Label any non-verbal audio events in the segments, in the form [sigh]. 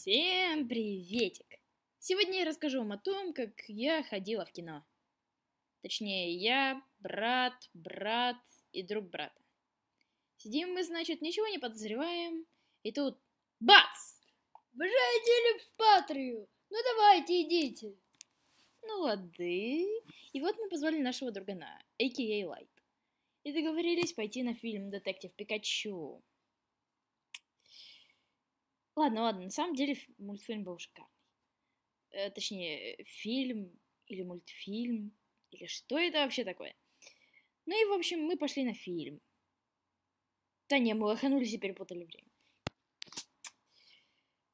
Всем приветик! Сегодня я расскажу вам о том, как я ходила в кино. Точнее, я, брат, брат и друг брата. Сидим мы, значит, ничего не подозреваем, и тут бац! Вы же идели в Патрию! Ну давайте, идите! Ну лады. И вот мы позвали нашего другана, а.к.а. Лайт. И договорились пойти на фильм «Детектив Пикачу». Ладно, ладно, на самом деле мультфильм был шикарный. Э, точнее, э, фильм или мультфильм, или что это вообще такое. Ну и, в общем, мы пошли на фильм. Да не, мы лоханулись и перепутали время.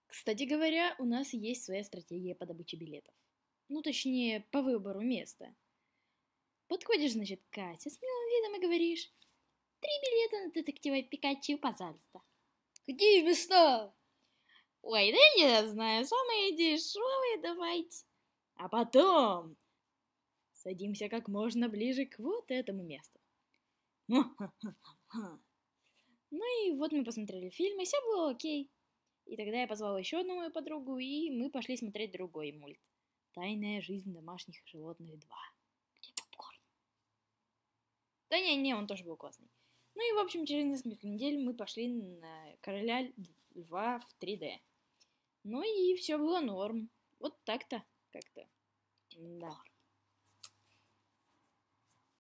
Кстати говоря, у нас есть своя стратегия по добыче билетов. Ну, точнее, по выбору места. Подходишь, значит, к Кате с милым видом и говоришь «Три билета на детектива Пикачу, пожалуйста». «Какие места?» Ой, да я знаю, самые дешевые давайте. А потом садимся как можно ближе к вот этому месту. [laughs] Ну и вот мы посмотрели фильм, и все было окей. И тогда я позвала еще одну мою подругу, и мы пошли смотреть другой мульт. «Тайная жизнь домашних животных 2». Где попкорн? Да не-не, он тоже был классный. Ну и, в общем, через несколько недель мы пошли на «Короля льва» в 3D. Ну и все было норм. Вот так-то как-то. Да.